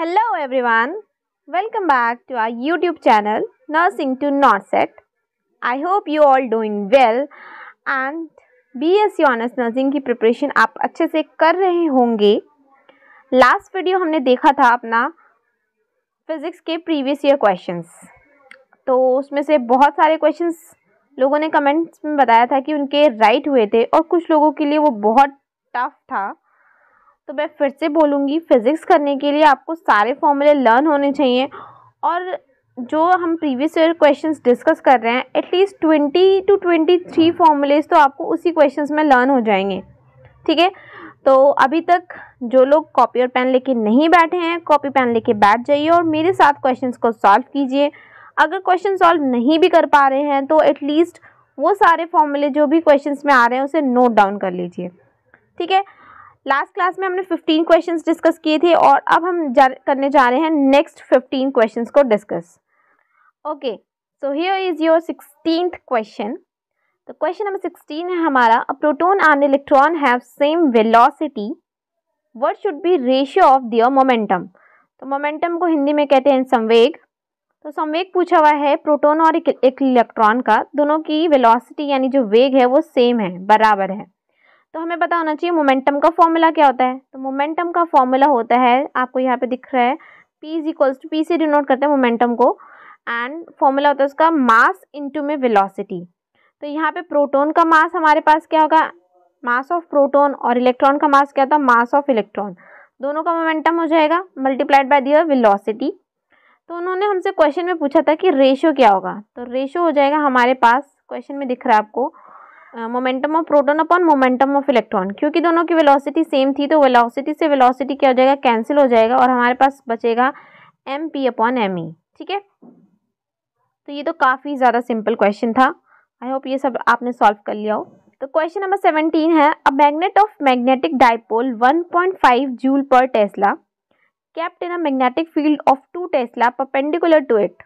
Back to our YouTube channel nursing to channel set I hope you hope doing well and B S C honours nursing की preparation आप अच्छे से कर रहे होंगे last video हमने देखा था अपना फिज़िक्स के प्रीवियस ईयर क्वेश्चंस तो उसमें से बहुत सारे क्वेश्चंस लोगों ने कमेंट्स में बताया था कि उनके राइट हुए थे और कुछ लोगों के लिए वो बहुत टफ था तो मैं फिर से बोलूँगी फ़िज़िक्स करने के लिए आपको सारे फॉर्मूले लर्न होने चाहिए और जो हम प्रीवियस ईयर क्वेश्चंस डिस्कस कर रहे हैं at least twenty two twenty three formulas तो आपको उसी क्वेश्चंस में लर्न हो जाएंगे ठीक है तो अभी तक जो लोग कॉपी और पेन लेके नहीं बैठे हैं कॉपी पेन लेके बैठ जाइए और मेरे साथ क्वेश्चन को सॉल्व कीजिए अगर क्वेश्चन सॉल्व नहीं भी कर पा रहे हैं तो एटलीस्ट वो सारे फॉर्मूले जो भी क्वेश्चन में आ रहे हैं उसे नोट डाउन कर लीजिए ठीक है लास्ट क्लास में हमने 15 क्वेश्चंस डिस्कस किए थे और अब हम जा, करने जा रहे हैं नेक्स्ट 15 क्वेश्चंस को discuss okay so here is your sixteen question तो क्वेश्चन नंबर सिक्सटीन है हमारा a proton and electron have same velocity what should be ratio of their momentum तो मोमेंटम को हिंदी में कहते हैं संवेग तो संवेग पूछा हुआ है प्रोटोन और एक इलेक्ट्रॉन का दोनों की वेलॉसिटी यानी जो वेग है वो सेम है बराबर है तो हमें पता होना चाहिए मोमेंटम का फॉर्मूला क्या होता है तो मोमेंटम का फॉर्मूला होता है आपको यहाँ पे दिख रहा है P is equals to P से डिनोट करते हैं मोमेंटम को एंड फॉर्मूला होता है उसका मास इंटू में वेलोसिटी तो यहाँ पे प्रोटोन का मास हमारे पास क्या होगा मास ऑफ प्रोटोन और इलेक्ट्रॉन का मास क्या होता है मास ऑफ इलेक्ट्रॉन दोनों का मोमेंटम हो जाएगा मल्टीप्लाइड बाय दियर वेलोसिटी तो उन्होंने हमसे क्वेश्चन में पूछा था कि रेशो क्या होगा तो रेशो हो जाएगा हमारे पास क्वेश्चन में दिख रहा है आपको momentum of proton upon momentum of electron क्योंकि दोनों की वेलोसिटी सेम थी तो वेलोसिटी से वेलोसिटी क्या हो जाएगा कैंसिल हो जाएगा और हमारे पास बचेगा M P upon M E ठीक है तो ये तो काफ़ी ज़्यादा सिंपल क्वेश्चन था आई होप ये सब आपने सॉल्व कर लिया हो तो क्वेश्चन नंबर सेवनटीन है a magnet of magnetic dipole 1.5 joule per tesla kept in a magnetic field of two tesla perpendicular to it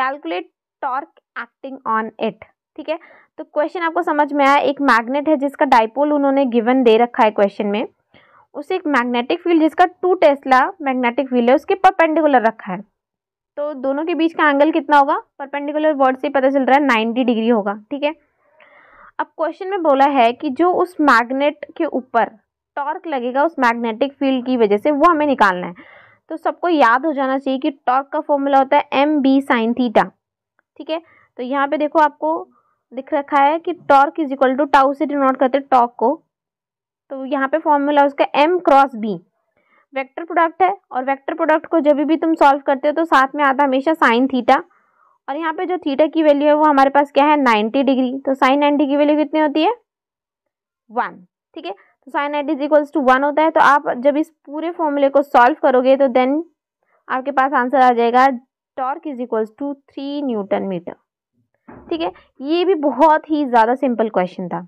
calculate torque acting on it ठीक है तो क्वेश्चन आपको समझ में आया एक मैग्नेट है जिसका डाइपोल उन्होंने गिवन दे रखा है क्वेश्चन में उसे एक मैग्नेटिक फील्ड जिसका टू टेस्ला मैग्नेटिक फील्ड है उसके परपेंडिकुलर रखा है तो दोनों के बीच का एंगल कितना होगा परपेंडिकुलर वर्ड से पता चल रहा है नाइन्टी डिग्री होगा ठीक है अब क्वेश्चन में बोला है कि जो उस मैग्नेट के ऊपर टॉर्क लगेगा उस मैग्नेटिक फील्ड की वजह से वो हमें निकालना है तो सबको याद हो जाना चाहिए कि टॉर्क का फॉर्मूला होता है एम बी साइन थीटा ठीक है तो यहाँ पे देखो आपको लिख रखा है कि torque is equal to tau से डिनोट करते टॉर्क को तो यहाँ पे फॉर्मूला उसका M cross B vector product है और वेक्टर प्रोडक्ट को जब भी तुम सॉल्व करते हो तो साथ में आता हमेशा साइन थीटा और यहाँ पे जो थीटा की वैल्यू है वो हमारे पास क्या है नाइन्टी डिग्री तो साइन नाइन्टी की वैल्यू कितनी होती है वन ठीक है तो sine ninety is equals to one होता है तो आप जब इस पूरे फॉर्मूले को सॉल्व करोगे तो देन आपके पास आंसर आ जाएगा torque is equals to three newton metre ठीक है ये भी बहुत ही ज़्यादा सिंपल क्वेश्चन था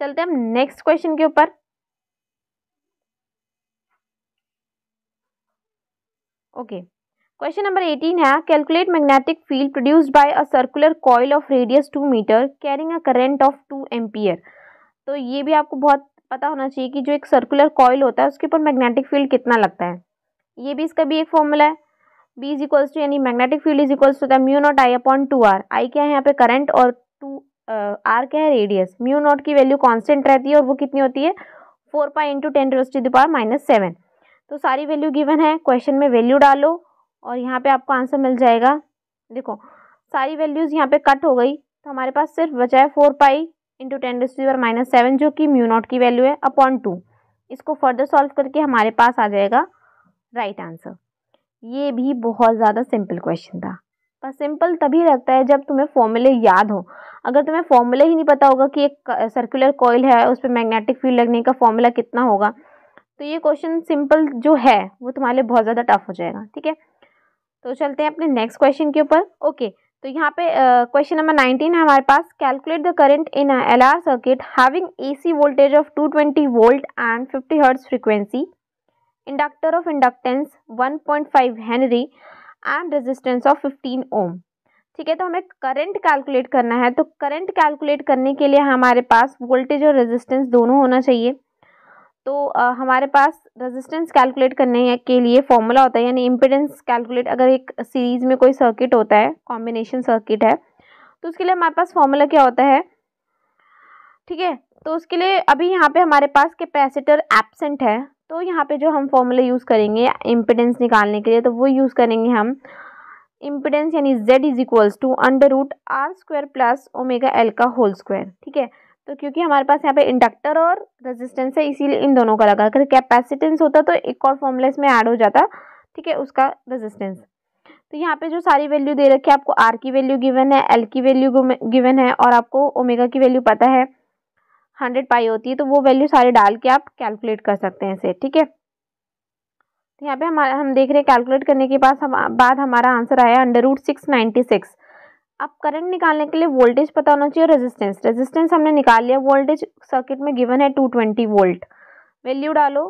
चलते हम नेक्स्ट क्वेश्चन के ऊपर ओके क्वेश्चन नंबर एटीन है calculate magnetic field produced by a circular coil of radius two metre carrying a current of two ampere तो ये भी आपको बहुत पता होना चाहिए कि जो एक सर्कुलर कॉयल होता है उसके ऊपर मैग्नेटिक फील्ड कितना लगता है ये भी इसका भी एक फॉर्मूला है बी इज इक्वल्स टू यानी magnetic field is equals to the mu naught I upon two R I क्या है यहाँ पे करंट और टू आर uh, क्या है रेडियस म्यू नॉट की वैल्यू कांस्टेंट रहती है और वो कितनी होती है four pi into ten raise to the power minus seven तो सारी वैल्यू गिवन है क्वेश्चन में वैल्यू डालो और यहाँ पे आपको आंसर मिल जाएगा देखो सारी वैल्यूज़ यहाँ पे कट हो गई तो हमारे पास सिर्फ बचा है four pi into ten raise to minus seven जो कि म्यू नॉट की वैल्यू है अपॉन टू इसको फर्दर सॉल्व करके हमारे पास आ जाएगा राइट right आंसर ये भी बहुत ज़्यादा सिंपल क्वेश्चन था पर सिंपल तभी लगता है जब तुम्हें फॉर्मूले याद हो अगर तुम्हें फॉर्मूले ही नहीं पता होगा कि एक सर्कुलर कॉयल है उस पर मैग्नेटिक फील्ड लगने का फॉर्मूला कितना होगा तो ये क्वेश्चन सिंपल जो है वो तुम्हारे लिए बहुत ज़्यादा टफ हो जाएगा ठीक है तो चलते हैं अपने नेक्स्ट क्वेश्चन के ऊपर ओके तो यहाँ पे क्वेश्चन नंबर नाइनटीन है हमारे पास calculate the current in L R circuit having A C voltage of two twenty volt and fifty hertz frequency inductor of inductance 1.5 henry and resistance of 15 ohm ठीक है तो हमें करंट कैलकुलेट करना है तो करंट कैलकुलेट करने के लिए हमारे पास वोल्टेज और रेजिस्टेंस दोनों होना चाहिए तो आ, हमारे पास रेजिस्टेंस कैलकुलेट करने के लिए फॉर्मूला होता है यानी इम्पिडेंस कैलकुलेट अगर एक सीरीज में कोई सर्किट होता है कॉम्बिनेशन सर्किट है तो उसके लिए हमारे पास फॉर्मूला क्या होता है ठीक है तो उसके लिए अभी यहाँ पे हमारे पास कैपेसिटर एबसेंट है तो यहाँ पे जो हम फॉर्मूला यूज़ करेंगे इम्पिडेंस निकालने के लिए तो वो यूज़ करेंगे हम इम्पिडेंस यानी z is equals to under root R square plus omega L का होल स्क्वायर ठीक है तो क्योंकि हमारे पास यहाँ पे इंडक्टर और रेजिस्टेंस है इसीलिए इन दोनों का लगा अगर कैपेसिटेंस होता तो एक और फॉर्मूला इसमें ऐड हो जाता ठीक है उसका रेजिस्टेंस तो यहाँ पे जो सारी वैल्यू दे रखी है आपको आर की वैल्यू गिवन है एल की वैल्यू गिवन है और आपको ओमेगा की वैल्यू पता है हंड्रेड पाई होती है तो वो वैल्यू सारे डाल के आप कैलकुलेट कर सकते हैं इसे ठीक है तो यहाँ पे हमारा हम देख रहे हैं कैलकुलेट करने के बाद हम बाद हमारा आंसर आया under root six ninety six अब करंट निकालने के लिए वोल्टेज पता होना चाहिए और रेजिस्टेंस रेजिस्टेंस हमने निकाल लिया वोल्टेज सर्किट में गिवन है टू ट्वेंटी वोल्ट वैल्यू डालो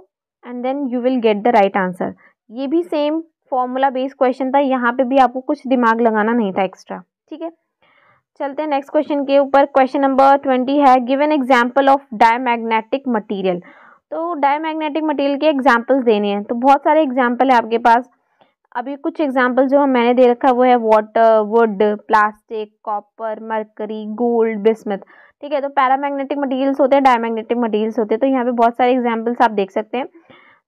and then you will get the right answer ये भी सेम फॉर्मूला बेस्ड क्वेश्चन था यहाँ पे भी आपको कुछ दिमाग लगाना नहीं था एक्स्ट्रा ठीक है चलते हैं नेक्स्ट क्वेश्चन के ऊपर क्वेश्चन नंबर ट्वेंटी है given example of diamagnetic material तो डायमैग्नेटिक मटेरियल के एग्जाम्पल्स देने हैं तो बहुत सारे एग्जाम्पल है आपके पास अभी कुछ एग्जाम्पल जो हम मैंने दे रखा वो है water wood plastic copper mercury gold bismuth ठीक है तो पैरामैग्नेटिक मटीरियल्स होते हैं डायमैग्नेटिक मटीरियल्स होते हैं तो यहाँ पे बहुत सारे एग्जाम्पल्स आप देख सकते हैं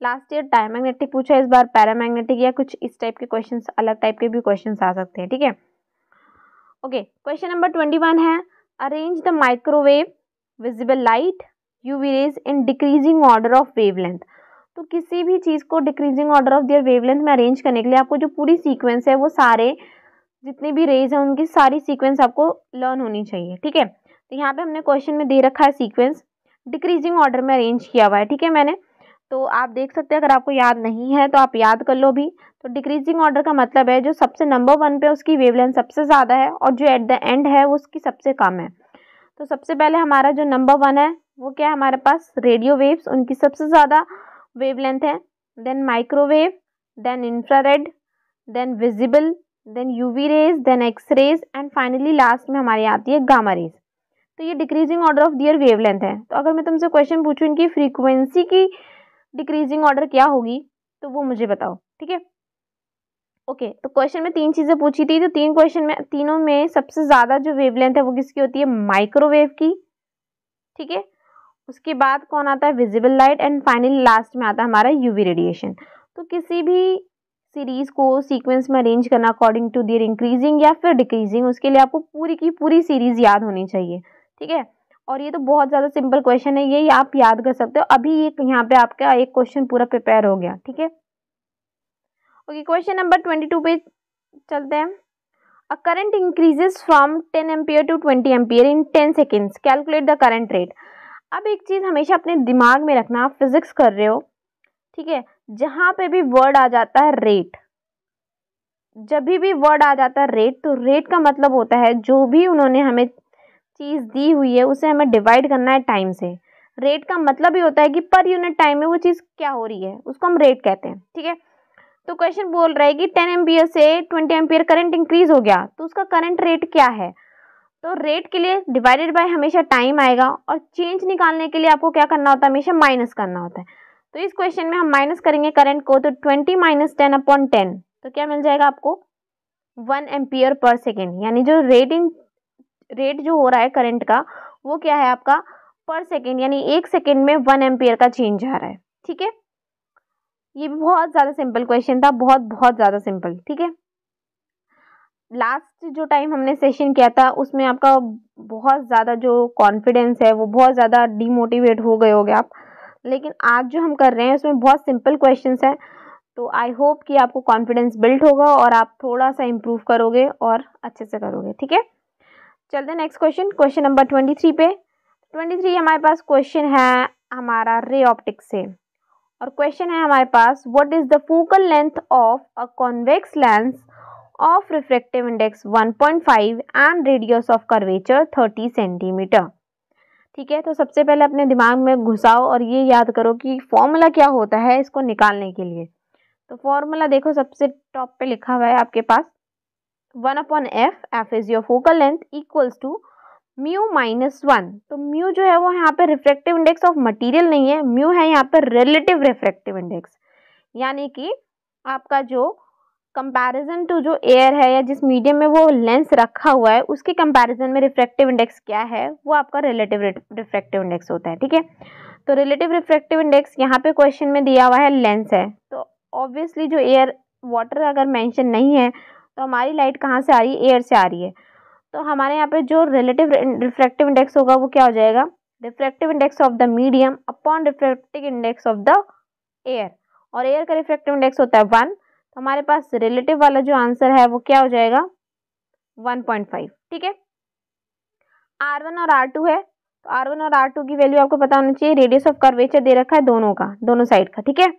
लास्ट ईयर डायमैग्नेटिक पूछा इस बार पैरामैग्नेटिक या कुछ इस टाइप के क्वेश्चन अलग टाइप के भी क्वेश्चन आ सकते हैं ठीक है थीके? Okay question number twenty one है arrange the microwave visible light UV rays in decreasing order of wavelength तो किसी भी चीज़ को decreasing order of wave wavelength में अरेंज करने के लिए आपको जो पूरी सीक्वेंस है वो सारे जितने भी रेज हैं उनकी सारी सीक्वेंस आपको लर्न होनी चाहिए ठीक है तो यहाँ पे हमने क्वेश्चन में दे रखा है सीक्वेंस डिक्रीजिंग ऑर्डर में अरेंज किया हुआ है ठीक है मैंने तो आप देख सकते हैं अगर आपको याद नहीं है तो आप याद कर लो भी तो डिक्रीजिंग ऑर्डर का मतलब है जो सबसे नंबर वन पे उसकी वेवलेंथ सबसे ज़्यादा है और जो एट द एंड है वो उसकी सबसे कम है तो सबसे पहले हमारा जो नंबर वन है वो क्या है हमारे पास रेडियो वेव्स उनकी सबसे ज़्यादा वेवलेंथ है then microwave then infrared then visible then UV rays then X rays and finally last में हमारी आती है गामा रेज तो ये decreasing order of their wavelength है तो अगर मैं तुमसे क्वेश्चन पूछूँ इनकी फ्रीक्वेंसी की डिक्रीजिंग ऑर्डर क्या होगी तो वो मुझे बताओ ठीक है ओके तो क्वेश्चन में तीन चीज़ें पूछी थी तो तीन क्वेश्चन में तीनों में सबसे ज़्यादा जो वेवलेंथ है वो किसकी होती है माइक्रोवेव की ठीक है उसके बाद कौन आता है visible light and final last में आता है हमारा यूवी रेडिएशन तो किसी भी सीरीज़ को सीक्वेंस में अरेंज करना अकॉर्डिंग टू दियर इंक्रीजिंग या फिर डिक्रीजिंग उसके लिए आपको पूरी की पूरी सीरीज़ याद होनी चाहिए ठीक है और ये तो बहुत ज़्यादा सिंपल क्वेश्चन है ये आप याद कर सकते हो अभी ये यहाँ पे आपका एक क्वेश्चन पूरा प्रिपेयर हो गया ठीक है okay question number twenty two पे चलते हैं a current increases from ten ampere to twenty ampere in ten seconds calculate the current rate अब एक चीज़ हमेशा अपने दिमाग में रखना आप फिजिक्स कर रहे हो ठीक है जहाँ पे भी वर्ड आ जाता है रेट जब भी वर्ड आ जाता है रेट तो रेट का मतलब होता है जो भी उन्होंने हमें चीज़ दी हुई है उसे हमें डिवाइड करना है टाइम से रेट का मतलब ही होता है कि पर यूनिट टाइम में वो चीज़ क्या हो रही है उसको हम रेट कहते हैं ठीक है तो क्वेश्चन बोल रहा है कि टेन एम से ट्वेंटी एम करंट इंक्रीज हो गया तो उसका करंट रेट क्या है तो रेट के लिए डिवाइडेड बाय हमेशा टाइम आएगा और चेंज निकालने के लिए आपको क्या करना होता है हमेशा माइनस करना होता है तो इस क्वेश्चन में हम माइनस करेंगे करंट को तो twenty minus ten upon ten तो क्या मिल जाएगा आपको वन एम्पियर पर सेकेंड यानी जो रेट इन रेट जो हो रहा है करंट का वो क्या है आपका पर सेकेंड यानी एक सेकेंड में वन एम्पियर का चेंज आ रहा है ठीक है ये भी बहुत ज़्यादा सिंपल क्वेश्चन था बहुत बहुत ज़्यादा सिंपल ठीक है लास्ट जो टाइम हमने सेशन किया था उसमें आपका बहुत ज़्यादा जो कॉन्फिडेंस है वो बहुत ज़्यादा डीमोटिवेट हो गए होगे आप लेकिन आज जो हम कर रहे हैं उसमें बहुत सिंपल क्वेश्चन है तो आई होप कि आपको कॉन्फिडेंस बिल्ट होगा और आप थोड़ा सा इम्प्रूव करोगे और अच्छे से करोगे ठीक है चलते हैं next question question number twenty three पे ट्वेंटी थ्री हमारे पास क्वेश्चन है हमारा रे ऑप्टिक्स से और क्वेश्चन है हमारे पास what is the focal length of a convex lens of refractive index 1.5 and radius of curvature 30 centimetre ठीक है तो सबसे पहले अपने दिमाग में घुसाओ और ये याद करो कि फॉर्मूला क्या होता है इसको निकालने के लिए तो फॉर्मूला देखो सबसे टॉप पे लिखा हुआ है आपके पास one upon F F is your focal length equals to mu minus one तो म्यू जो है वो यहाँ पे रिफ्रेक्टिव इंडेक्स ऑफ मटेरियल नहीं है म्यू है यहाँ पे रिलेटिव रिफ्रेक्टिव इंडेक्स यानी कि आपका जो कंपैरिजन टू जो एयर है या जिस मीडियम में वो लेंस रखा हुआ है उसके कंपैरिजन में रिफ्रेक्टिव इंडेक्स क्या है वो आपका रिलेटिव रिफ्रेक्टिव इंडेक्स होता है ठीक है तो रिलेटिव रिफ्रेक्टिव इंडेक्स यहाँ पे क्वेश्चन में दिया हुआ है लेंस है तो ऑब्वियसली जो एयर वाटर अगर मैंशन नहीं है तो हमारी लाइट कहाँ से आ रही है एयर से आ रही है तो हमारे यहाँ पे जो रिलेटिव रिफ्रैक्टिव इंडेक्स होगा वो क्या हो जाएगा refractive index of the medium upon refractive index of the air और एयर का रिफ्रैक्टिव इंडेक्स होता है वन तो हमारे पास रिलेटिव वाला जो आंसर है वो क्या हो जाएगा वन पॉइंट फाइव ठीक है आर वन और आर टू है तो आर वन और आर टू की वैल्यू आपको पता होना चाहिए रेडियस ऑफ कर्वेचर दे रखा है दोनों का दोनों साइड का ठीक है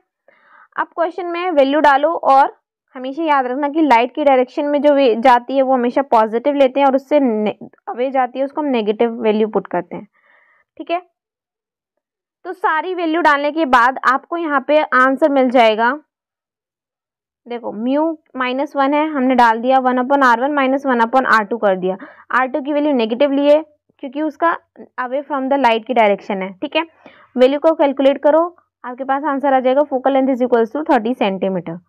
अब क्वेश्चन में वैल्यू डालो और हमेशा याद रखना कि लाइट की डायरेक्शन में जो वे जाती है वो हमेशा पॉजिटिव लेते हैं और उससे अवे जाती है उसको हम नेगेटिव वैल्यू पुट करते हैं ठीक है तो सारी वैल्यू डालने के बाद आपको यहाँ पे आंसर मिल जाएगा देखो म्यू माइनस वन है हमने डाल दिया one upon R one minus one upon R two कर दिया आर टू की वैल्यू नेगेटिव लिए क्योंकि उसका अवे फ्रॉम द लाइट की डायरेक्शन है ठीक है वैल्यू को कैलकुलेट करो आपके पास आंसर आ जाएगा focal length is equals to thirty centimetre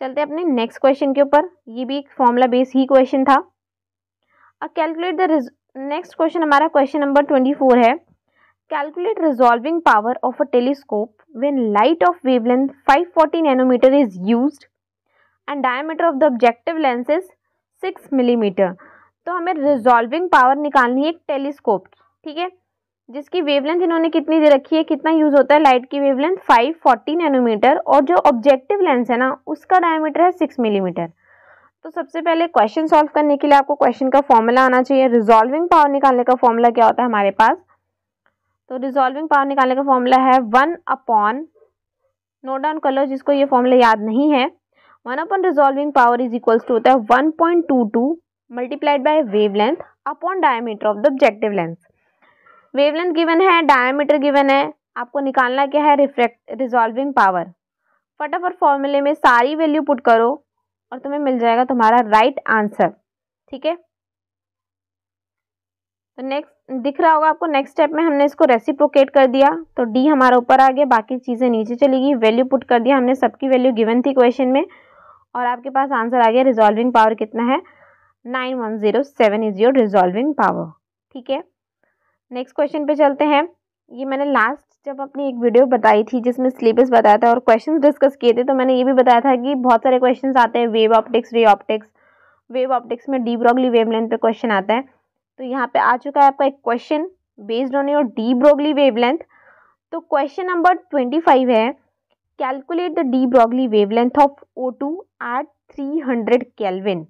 चलते अपने नेक्स्ट क्वेश्चन के ऊपर ये भी एक फॉर्मूला बेस ही क्वेश्चन था अब कैलकुलेट द नेक्स्ट क्वेश्चन हमारा क्वेश्चन नंबर ट्वेंटी फोर है calculate resolving power of a telescope light of of wavelength 540 nanometer is is use and diameter of the objective lenses six millimetre तो हमें resolving power निकालनी है एक telescope ठीक है जिसकी वेवलेंथ इन्होंने कितनी दे रखी है कितना यूज होता है लाइट की वेवलेंथ 540 नैनोमीटर और जो ऑब्जेक्टिव लेंस है ना उसका डायमीटर है 6 मिलीमीटर तो सबसे पहले क्वेश्चन सॉल्व करने के लिए आपको क्वेश्चन का फॉर्मूला आना चाहिए रिजॉल्विंग पावर निकालने का फॉर्मूला क्या होता है हमारे पास तो रिजॉल्विंग पावर निकालने का फॉर्मूला है वन अपॉन नोट डाउन कर लो जिसको ये फॉर्मूला याद नहीं है one upon resolving power is equals to होता है one point two two multiplied by wave length upon diameter of the objective lens wavelength given है डायमीटर गिवन है आपको निकालना क्या है रिफ्रेक्ट रिजॉल्विंग पावर फटाफट फॉर्मूले में सारी वैल्यू पुट करो और तुम्हें मिल जाएगा तुम्हारा राइट आंसर ठीक है तो नेक्स्ट दिख रहा होगा आपको नेक्स्ट स्टेप में हमने इसको रेसिप्रोकेट कर दिया तो डी हमारा ऊपर आ गया बाकी चीज़ें नीचे चली गई वैल्यू पुट कर दिया हमने सबकी वैल्यू गिवन थी क्वेश्चन में और आपके पास आंसर आ गया रिजॉल्विंग पावर कितना है nine one zero seven is your resolving power ठीक है नेक्स्ट क्वेश्चन पे चलते हैं ये मैंने लास्ट जब अपनी एक वीडियो बताई थी जिसमें सिलेबस बताया था और क्वेश्चन डिस्कस किए थे तो मैंने ये भी बताया था कि बहुत सारे क्वेश्चन आते हैं wave optics ray optics wave optics में डी ब्रॉगली वेव लेंथ पर क्वेश्चन आता है तो यहाँ पर आ चुका है आपका एक question based on your de Broglie wave length तो क्वेश्चन नंबर ट्वेंटी फाइव है calculate the de Broglie wave length of O two at three hundred kelvin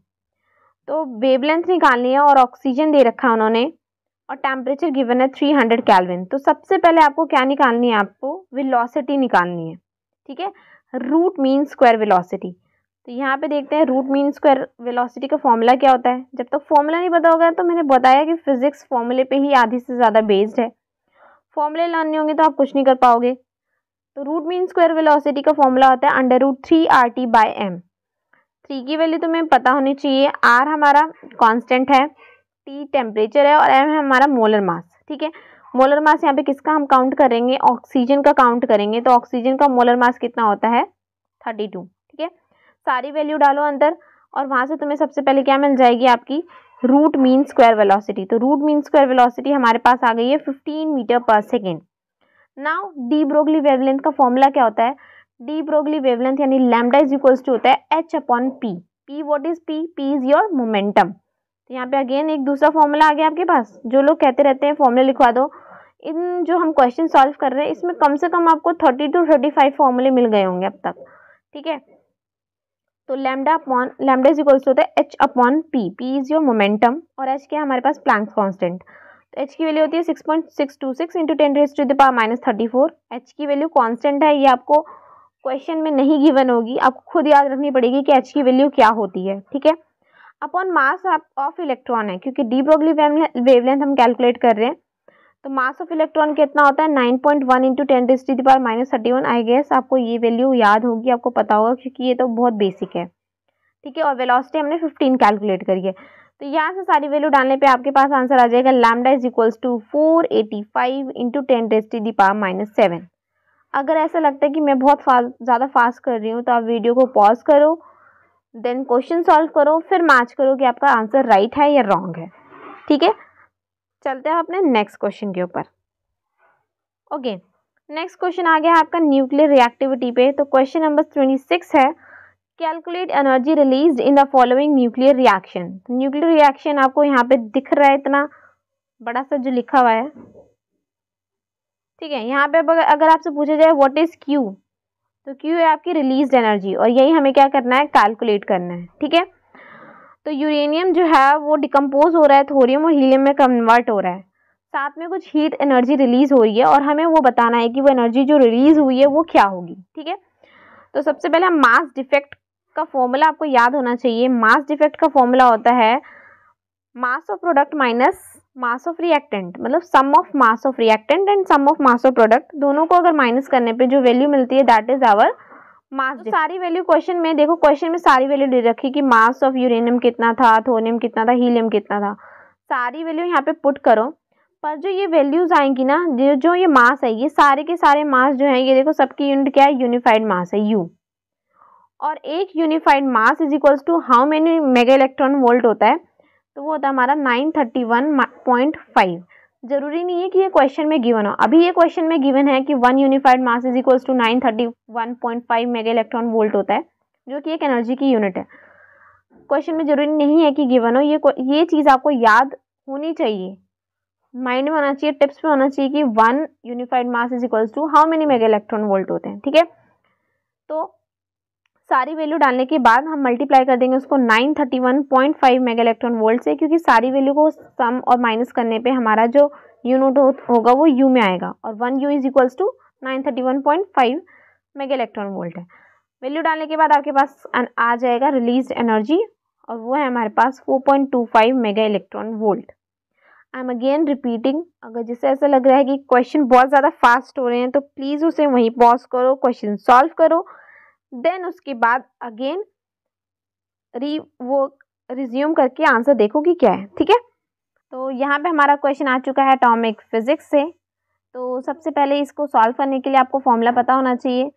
तो वेव लेंथ निकालनी है और ऑक्सीजन दे रखा है उन्होंने और टेम्परेचर गिवन है 300 कैलविन तो सबसे पहले आपको क्या निकालनी है आपको विलोसिटी निकालनी है ठीक है रूट मीन स्क्वायर विलोसिटी तो यहाँ पे देखते हैं रूट मीन स्क्वायर विलोसिटी का फॉर्मूला क्या होता है जब तक तो फॉर्मूला नहीं पता होगा तो मैंने बताया कि फिजिक्स फॉर्मूले पे ही आधी से ज़्यादा बेस्ड है फॉर्मूले लाने होंगे तो आप कुछ नहीं कर पाओगे तो रूट मीन स्क्वायर विलोसिटी का फॉर्मूला होता है under root three R T by M three की वैल्यू तो मैं पता होनी चाहिए आर हमारा कांस्टेंट है टी टेम्परेचर है और एम है हमारा मोलर मास ठीक है मोलर मास यहाँ पे किसका हम काउंट करेंगे ऑक्सीजन का काउंट करेंगे तो ऑक्सीजन का मोलर मास कितना होता है थर्टी टू ठीक है सारी वैल्यू डालो अंदर और वहाँ से तुम्हें सबसे पहले क्या मिल जाएगी आपकी रूट मीन स्क्वायर वेलोसिटी तो रूट मीन स्क्वायर वेलोसिटी हमारे पास आ गई है फिफ्टीन मीटर पर second now de Broglie wavelength का फॉर्मूला क्या होता है डी ब्रोगली वेवलेंथ यानी लैमडा इज इक्वल्स टू होता है H upon P P what is P P is your momentum तो यहाँ पे अगेन एक दूसरा फॉर्मूला आ गया आपके पास जो लोग कहते रहते हैं फॉर्मूला लिखवा दो इन जो हम क्वेश्चन सॉल्व कर रहे हैं इसमें कम से कम आपको थर्टी टू थर्टी फाइव फॉर्मूले मिल गए होंगे अब तक ठीक है तो lambda upon lambda is equals होता है H upon P P is your momentum और एच क्या हमारे पास प्लैंक्स कॉन्स्टेंट तो एच की वैल्यू होती है six point six two six into ten raise to the power minus thirty four H की वैल्यू कॉन्स्टेंट है ये आपको क्वेश्चन में नहीं गिवन होगी आपको खुद याद रखनी पड़ेगी कि एच की वैल्यू क्या होती है ठीक है अपॉन मास ऑफ इलेक्ट्रॉन है क्योंकि डी ब्रोगली वेवलेंथ हम कैलकुलेट कर रहे हैं तो मास ऑफ इलेक्ट्रॉन कितना होता है nine point one into ten डिस्टी power minus thirty one I guess आपको ये वैल्यू याद होगी आपको पता होगा क्योंकि ये तो बहुत बेसिक है ठीक है और वेलासिटी हमने फिफ्टीन कैलकुलेट करी है तो यहाँ से सारी वैल्यू डालने पे आपके पास आंसर आ जाएगा lambda is equals to four eighty five into ten raised to the power minus seven अगर ऐसा लगता है कि मैं बहुत फास्ट ज़्यादा फास्ट कर रही हूँ तो आप वीडियो को पॉज करो देन क्वेश्चन सॉल्व करो फिर मैच करो कि आपका आंसर राइट है या रॉन्ग है ठीक है चलते हैं अपने नेक्स्ट क्वेश्चन के ऊपर ओके नेक्स्ट क्वेश्चन आ गया है आपका न्यूक्लियर रिएक्टिविटी पे तो क्वेश्चन नंबर ट्वेंटी सिक्स है calculate energy release in the following nuclear reaction nuclear reaction आपको यहाँ पे दिख रहा है इतना बड़ा सा जो लिखा हुआ है ठीक है यहाँ पे अगर आपसे पूछा जाए व्हाट इज क्यू तो क्यू है आपकी रिलीज एनर्जी और यही हमें क्या करना है कैलकुलेट करना है ठीक है तो यूरेनियम जो है वो डिकम्पोज हो रहा है थोरियम और हीलियम में कन्वर्ट हो रहा है साथ में कुछ हीट एनर्जी रिलीज़ हो रही है और हमें वो बताना है कि वो एनर्जी जो रिलीज़ हुई है वो क्या होगी ठीक है तो सबसे पहले हम मास डिफेक्ट का फॉर्मूला आपको याद होना चाहिए मास डिफेक्ट का फॉर्मूला होता है mass of product minus mass of reactant मतलब sum of mass of reactant and sum of mass of product दोनों को अगर माइनस करने पे जो वैल्यू मिलती है दैट इज आवर मास तो सारी वैल्यू क्वेश्चन में देखो क्वेश्चन में सारी वैल्यू दे रखी कि मास ऑफ यूरेनियम कितना था थोनियम कितना था हीलियम कितना था सारी वैल्यू यहाँ पे पुट करो पर जो ये वैल्यूज आएंगी ना जो जो ये मास है ये सारे के सारे मास जो है ये देखो सबकी यूनिट क्या है यूनिफाइड मास है यू और एक unified mass is equals to how many mega electron volt होता है तो वो होता है हमारा nine thirty one point five ज़रूरी नहीं है कि ये क्वेश्चन में गिवन हो अभी ये क्वेश्चन में गिवन है कि one unified mass is equals to nine thirty one point five mega electron volt होता है जो कि एक एनर्जी की यूनिट है क्वेश्चन में ज़रूरी नहीं है कि गिवन हो ये ये चीज़ आपको याद होनी चाहिए माइंड में होना चाहिए टिप्स में होना चाहिए कि one unified mass is equals to how many mega electron volt होते हैं ठीक है तो सारी वैल्यू डालने के बाद हम मल्टीप्लाई कर देंगे उसको 931.5 मेगा इलेक्ट्रॉन वोल्ट से क्योंकि सारी वैल्यू को सम और माइनस करने पे हमारा जो यू नोट होगा वो यू में आएगा और one u is equals to nine thirty one point five mega electron volt है वैल्यू डालने के बाद आपके पास आ जाएगा रिलीज एनर्जी और वो है हमारे पास four mega electron volt I am again repeating अगर जिससे ऐसा लग रहा है कि क्वेश्चन बहुत ज़्यादा फास्ट हो रहे हैं तो प्लीज़ उसे वहीं पॉज करो क्वेश्चन सॉल्व करो देन उसके बाद अगेन री वो रिज्यूम करके आंसर देखो कि क्या है ठीक है तो यहाँ पे हमारा क्वेश्चन आ चुका है अटोमिक फिजिक्स से तो सबसे पहले इसको सॉल्व करने के लिए आपको फॉर्मूला पता होना चाहिए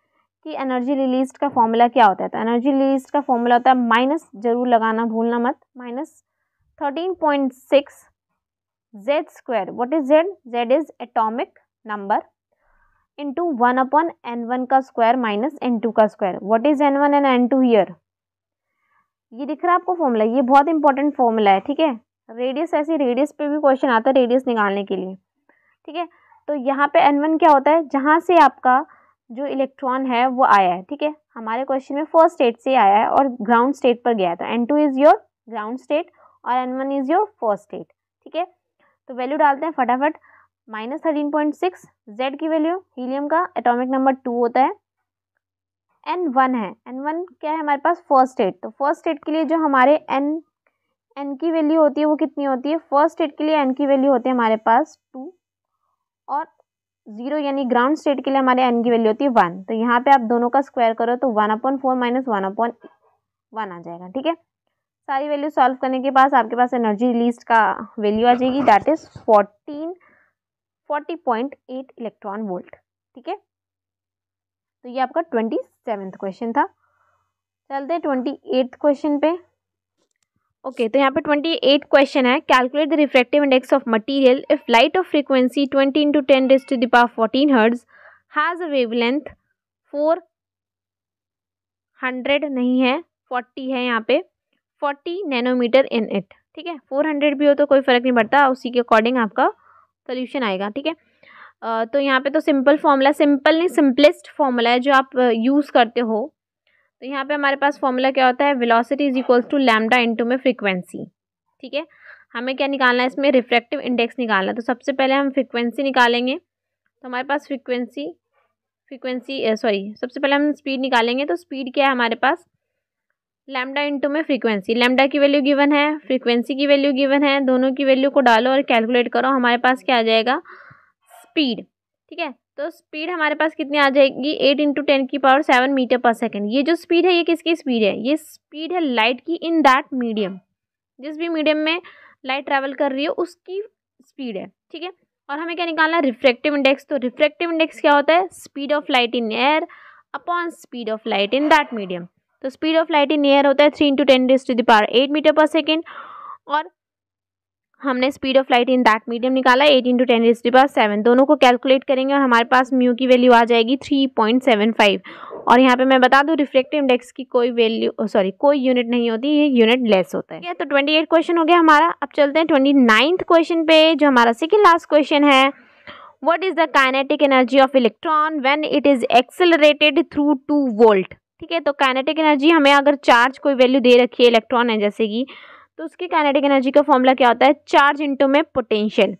कि एनर्जी रिलीज का फॉर्मूला क्या होता है तो एनर्जी रिलीज का फॉर्मूला होता है माइनस जरूर लगाना भूलना मत minus thirteen point six Z square what is Z Z is atomic number into one upon n one का स्क्वायर माइनस एन टू का square what is n one and n two here ये दिख रहा है आपको formula ये बहुत important formula है ठीक है रेडियस ऐसी रेडियस पे भी क्वेश्चन आता है रेडियस निकालने के लिए ठीक है तो यहाँ पे एन वन क्या होता है जहाँ से आपका जो इलेक्ट्रॉन है वो आया है ठीक है हमारे क्वेश्चन में फर्स्ट स्टेट से आया है और ग्राउंड स्टेट पर गया था n two is your ground state और n one is your first state ठीक है तो वैल्यू डालते हैं फटाफट minus thirteen point six Z की वैल्यू हीलियम का एटॉमिक नंबर टू होता है एन वन है एन वन क्या है हमारे पास फर्स्ट स्टेट तो फर्स्ट स्टेट के लिए जो हमारे एन एन की वैल्यू होती है वो कितनी होती है फर्स्ट स्टेट के लिए एन की वैल्यू होती है हमारे पास टू और जीरो यानी ग्राउंड स्टेट के लिए हमारे एन की वैल्यू होती है वन तो यहाँ पे आप दोनों का स्क्वायर करो तो one upon four minus one upon one आ जाएगा ठीक है सारी वैल्यू सॉल्व करने के बाद आपके पास एनर्जी रिलीज का वैल्यू आ जाएगी that is fourteen 40.8 electron volt ठीक है तो ये आपका ट्वेंटी सेवेंथ क्वेश्चन था चलते हैं ट्वेंटी एट्थ क्वेश्चन पे ओके okay, तो यहाँ पे ट्वेंटी एट क्वेश्चन है calculate the refractive index of material if light of frequency twenty into ten raise to the power fourteen hertz has a length four hundred नहीं है forty है यहाँ पे फोर्टी नैनोमीटर इन इट ठीक है four hundred भी हो तो कोई फ़र्क नहीं पड़ता उसी के अकॉर्डिंग आपका सोल्यूशन आएगा ठीक है तो यहाँ पे तो सिंपल फॉर्मूला सिंपल नहीं सिंपलेस्ट फॉर्मूला है जो आप यूज़ करते हो तो यहाँ पे हमारे पास फॉर्मूला क्या होता है velocity is equals to lambda into में फ्रीक्वेंसी ठीक है हमें क्या निकालना है इसमें रिफ्रैक्टिव इंडेक्स निकालना तो सबसे पहले हम फ्रिक्वेंसी निकालेंगे तो हमारे पास फ्रिक्वेंसी फ्रिक्वेंसी सॉरी सबसे पहले हम स्पीड निकालेंगे तो स्पीड क्या है हमारे पास लैमडा इंटू में फ्रीक्वेंसी लैमडा की वैल्यू गिवन है फ्रीक्वेंसी की वैल्यू गिवन है दोनों की वैल्यू को डालो और कैलकुलेट करो हमारे पास क्या आ जाएगा स्पीड ठीक है तो स्पीड हमारे पास कितनी आ जाएगी एट इंटू टेन की पावर सेवन मीटर पर सेकेंड ये जो स्पीड है ये किसकी स्पीड है ये स्पीड है लाइट की इन दैट मीडियम जिस भी मीडियम में लाइट ट्रैवल कर रही हो उसकी स्पीड है ठीक है और हमें क्या निकालना है रिफ्रैक्टिव इंडेक्स तो रिफ्रैक्टिव इंडेक्स क्या होता है speed of light in air upon speed of light in that medium तो speed of light in air होता है three into ten raise to the power eight metre पर सेकेंड और हमने speed of light in that medium निकाला eight into ten raise to power seven दोनों को calculate करेंगे और हमारे पास म्यू की वैल्यू आ जाएगी थ्री पॉइंट सेवन फाइव और यहाँ पे मैं बता दूँ रिफ्लेक्टिव इंडेक्स की कोई वैल्यू सॉरी oh, कोई यूनिट नहीं होती ये यूनिट लेस होता है तो ट्वेंटी एट क्वेश्चन हो गया हमारा अब चलते हैं ट्वेंटी नाइन्थ क्वेश्चन पे जो हमारा सेकेंड लास्ट क्वेश्चन है what is the kinetic energy of electron when it is accelerated through two volt ठीक है तो काइनेटिक एनर्जी हमें अगर चार्ज कोई वैल्यू दे रखी है इलेक्ट्रॉन है जैसे कि तो उसकी काइनेटिक एनर्जी का फॉर्मूला क्या होता है चार्ज इंटू में पोटेंशियल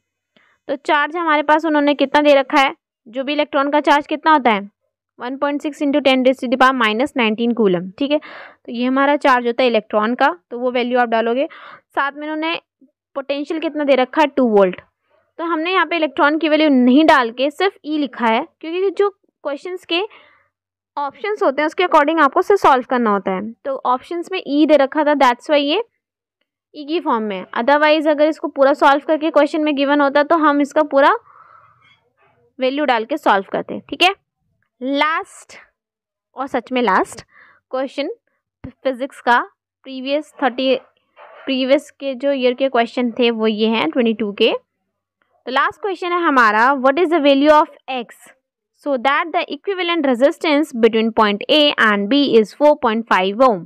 तो चार्ज हमारे पास उन्होंने कितना दे रखा है जो भी इलेक्ट्रॉन का चार्ज कितना होता है one point six into ten raise to power minus nineteen coulomb ठीक है तो ये हमारा चार्ज होता है इलेक्ट्रॉन का तो वो वैल्यू आप डालोगे साथ में उन्होंने पोटेंशियल कितना दे रखा है टू वोल्ट तो हमने यहाँ पे इलेक्ट्रॉन की वैल्यू नहीं डाल के सिर्फ ई e लिखा है क्योंकि जो क्वेश्चंस के ऑप्शंस होते हैं उसके अकॉर्डिंग आपको उसे सॉल्व करना होता है तो ऑप्शंस में ई दे रखा था दैट्स वाई ये ई की फॉर्म में अदरवाइज अगर इसको पूरा सॉल्व करके क्वेश्चन में गिवन होता तो हम इसका पूरा वैल्यू डाल के सॉल्व करते ठीक है लास्ट और सच में लास्ट क्वेश्चन फिजिक्स का प्रीवियस थर्टी प्रीवियस के जो ईयर के क्वेश्चन थे वो ये हैं ट्वेंटी टू के तो लास्ट क्वेश्चन है हमारा what is the value of x so that the equivalent resistance between point A and B is 4.5 ohm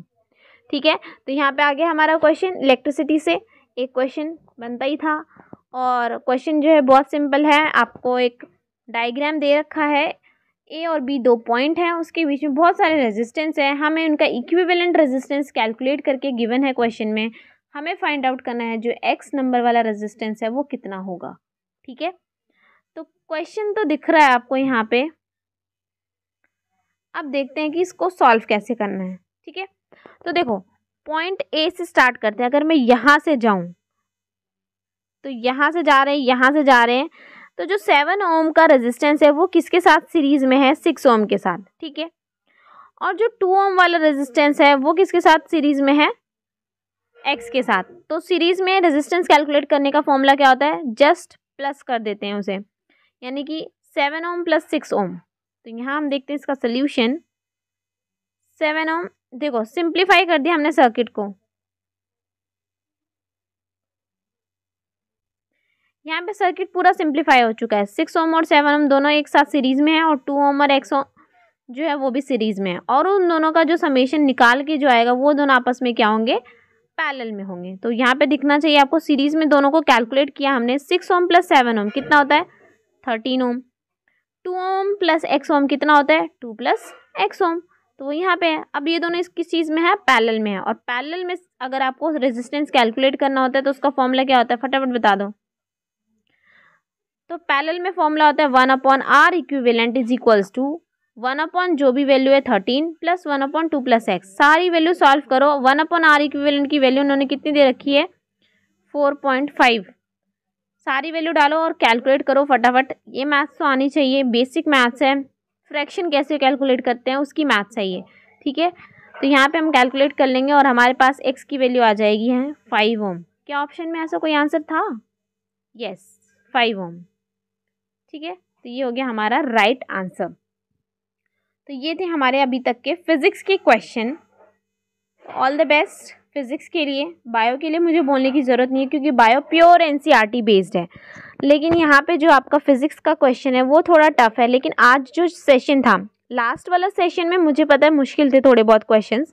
ठीक है तो यहाँ पे आगे हमारा क्वेश्चन इलेक्ट्रिसिटी से एक क्वेश्चन बनता ही था और क्वेश्चन जो है बहुत सिंपल है आपको एक डायग्राम दे रखा है ए और बी दो पॉइंट हैं उसके बीच में बहुत सारे रेजिस्टेंस है हमें उनका इक्विवेलेंट रेजिस्टेंस कैलकुलेट करके गिवन है क्वेश्चन में हमें फाइंड आउट करना है जो एक्स नंबर वाला रेजिस्टेंस है वो कितना होगा ठीक है तो क्वेश्चन तो दिख रहा है आपको यहाँ पे अब देखते हैं कि इसको सॉल्व कैसे करना है ठीक है तो देखो पॉइंट ए से स्टार्ट करते हैं अगर मैं यहाँ से जाऊँ तो यहाँ से जा रहे हैं यहाँ से जा रहे हैं तो जो सेवन ओम का रेजिस्टेंस है वो किसके साथ सीरीज में है सिक्स ओम के साथ ठीक है और जो टू ओम वाला रेजिस्टेंस है वो किसके साथ सीरीज में है एक्स के साथ तो सीरीज में रेजिस्टेंस कैलकुलेट करने का फॉर्मूला क्या होता है जस्ट प्लस कर देते हैं उसे यानी कि seven ohm plus six ohm तो यहाँ हम देखते हैं इसका सोल्यूशन सेवन ओम देखो सिंप्लीफाई कर दिया हमने सर्किट को यहाँ पे सर्किट पूरा सिंप्लीफाई हो चुका है सिक्स ओम और सेवन ओम दोनों एक साथ सीरीज में है और टू ओम और एक्स ओम जो है वो भी सीरीज में है और उन दोनों का जो समेशन निकाल के जो आएगा वो दोनों आपस में क्या होंगे पैरेलल में होंगे तो यहाँ पे दिखना चाहिए आपको सीरीज में दोनों को कैलकुलेट किया हमने six ohm plus seven ohm कितना होता है thirteen ohm two ohm plus x ohm कितना होता है टू प्लस एक्स ओम तो यहाँ पे अब ये दोनों इस किस चीज़ में है पैरेलल में है और पैरेलल में अगर आपको रेजिस्टेंस कैलकुलेट करना होता है तो उसका फॉर्मूला क्या होता है फटाफट बता दो तो पैरेलल में फॉर्मूला होता है one upon R equivalent is equals to one upon जो भी वैल्यू है thirteen plus one upon two plus x सारी वैल्यू सॉल्व करो वन अपॉन आर इक्विवेलेंट की वैल्यू उन्होंने कितनी दे रखी है फोर पॉइंट फाइव सारी वैल्यू डालो और कैलकुलेट करो फटाफट ये मैथ्स तो आनी चाहिए बेसिक मैथ्स है फ्रैक्शन कैसे कैलकुलेट करते हैं उसकी मैथ्स है ये ठीक है तो यहाँ पे हम कैलकुलेट कर लेंगे और हमारे पास एक्स की वैल्यू आ जाएगी है फाइव ओम क्या ऑप्शन में ऐसा कोई आंसर था यस फाइव ओम ठीक है तो ये हो गया हमारा राइट right आंसर तो ये थे हमारे अभी तक के फिज़िक्स के question all the best physics के लिए बायो के लिए मुझे बोलने की ज़रूरत नहीं है क्योंकि bio pure N based e है लेकिन यहाँ पे जो आपका फिज़िक्स का क्वेश्चन है वो थोड़ा टफ है लेकिन आज जो सेशन था लास्ट वाला सेशन में मुझे पता है मुश्किल थे थोड़े बहुत क्वेश्चन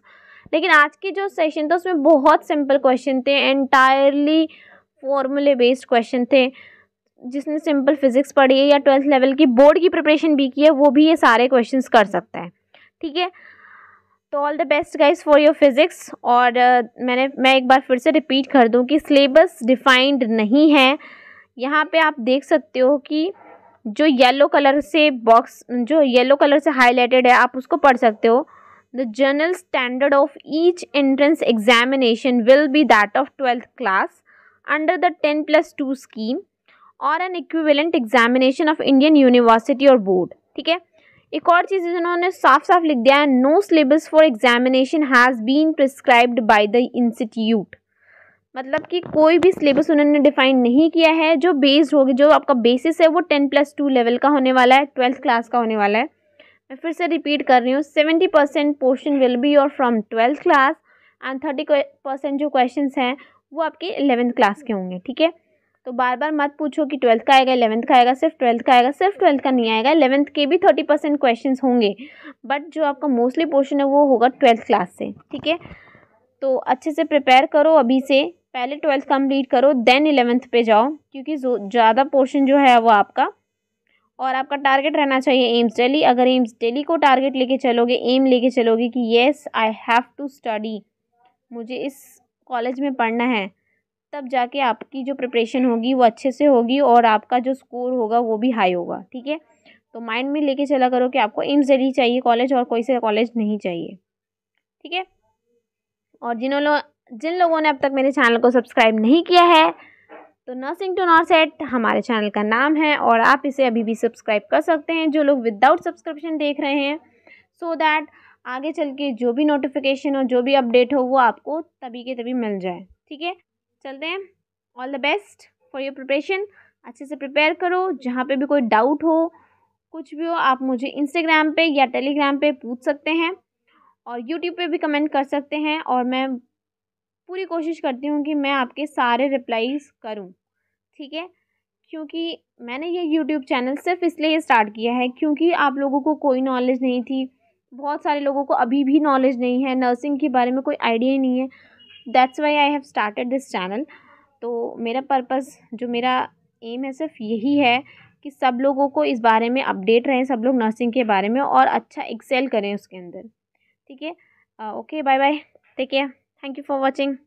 लेकिन आज के जो सेशन था उसमें बहुत सिंपल क्वेश्चन थे एंटायरली फॉर्मूले बेस्ड क्वेश्चन थे जिसने सिंपल फिज़िक्स पढ़ी है या ट्वेल्थ लेवल की बोर्ड की प्रिपरेशन भी की है वो भी ये सारे क्वेश्चंस कर सकता है ठीक है तो all the best guys for your physics और uh, मैंने मैं एक बार फिर से रिपीट कर दूँ कि सिलेबस डिफाइंड नहीं है यहाँ पे आप देख सकते हो कि जो येलो कलर से बॉक्स जो येलो कलर से हाईलाइटेड है आप उसको पढ़ सकते हो the general standard of each entrance examination will be that of twelfth class under the ten plus two scheme और an equivalent examination of Indian university और बोर्ड ठीक है एक और चीज़ इन्होंने साफ साफ लिख दिया है no syllabus for examination has been prescribed by the institute मतलब कि कोई भी सिलेबस उन्होंने डिफाइन नहीं किया है जो बेस्ड होगी जो आपका बेसिस है वो टेन प्लस टू लेवल का होने वाला है ट्वेल्थ क्लास का होने वाला है मैं फिर से रिपीट कर रही हूँ seventy percent portion will be और from twelfth class and thirty percent जो क्वेश्चन हैं वो आपके इलेवेंथ क्लास के होंगे ठीक है तो बार बार मत पूछो कि ट्वेल्थ का आएगा इलेवंथ का आएगा सिर्फ ट्वेल्थ का आएगा सिर्फ ट्वेल्थ का नहीं आएगा इलेवंथ के भी थर्टी परसेंट क्वेश्चन होंगे बट जो आपका मोस्टली पोर्शन है वो होगा ट्वेल्थ क्लास से ठीक है तो अच्छे से प्रिपेयर करो अभी से पहले ट्वेल्थ कम्प्लीट करो देन इलेवेंथ पे जाओ क्योंकि ज़्यादा पोर्शन जो है वो आपका और आपका टारगेट रहना चाहिए एम्स डेली अगर एम्स डेली को टारगेट लेके चलोगे एम लेके चलोगे कि yes I have to study मुझे इस कॉलेज में पढ़ना है तब जाके आपकी जो प्रिपरेशन होगी वो अच्छे से होगी और आपका जो स्कोर होगा वो भी हाई होगा ठीक है तो माइंड में लेके चला करो कि आपको एम्स दिल्ली चाहिए कॉलेज और कोई से कॉलेज नहीं चाहिए ठीक है और जिन्होंने लो, जिन लोगों ने अब तक मेरे चैनल को सब्सक्राइब नहीं किया है तो नर्सिंग टू एट हमारे चैनल का नाम है और आप इसे अभी भी सब्सक्राइब कर सकते हैं जो लोग विदाउट सब्सक्रिप्शन देख रहे हैं सो so दैट आगे चल के जो भी नोटिफिकेशन और जो भी अपडेट हो वो आपको तभी के तभी मिल जाए ठीक है चलते हैं all the best for your preparation अच्छे से प्रिपेयर करो जहाँ पे भी कोई डाउट हो कुछ भी हो आप मुझे इंस्टाग्राम पे या टेलीग्राम पे पूछ सकते हैं और यूट्यूब पे भी कमेंट कर सकते हैं और मैं पूरी कोशिश करती हूँ कि मैं आपके सारे रिप्लाईज करूँ ठीक है क्योंकि मैंने ये यूट्यूब चैनल सिर्फ इसलिए स्टार्ट किया है क्योंकि आप लोगों को कोई नॉलेज नहीं थी बहुत सारे लोगों को अभी भी नॉलेज नहीं है नर्सिंग के बारे में कोई आइडिया ही नहीं है that's why I have started this channel तो मेरा पर्पज़ जो मेरा एम है सिर्फ यही है कि सब लोगों को इस बारे में अपडेट रहें सब लोग नर्सिंग के बारे में और अच्छा एक्सेल करें उसके अंदर ठीक है okay bye bye take care thank you for watching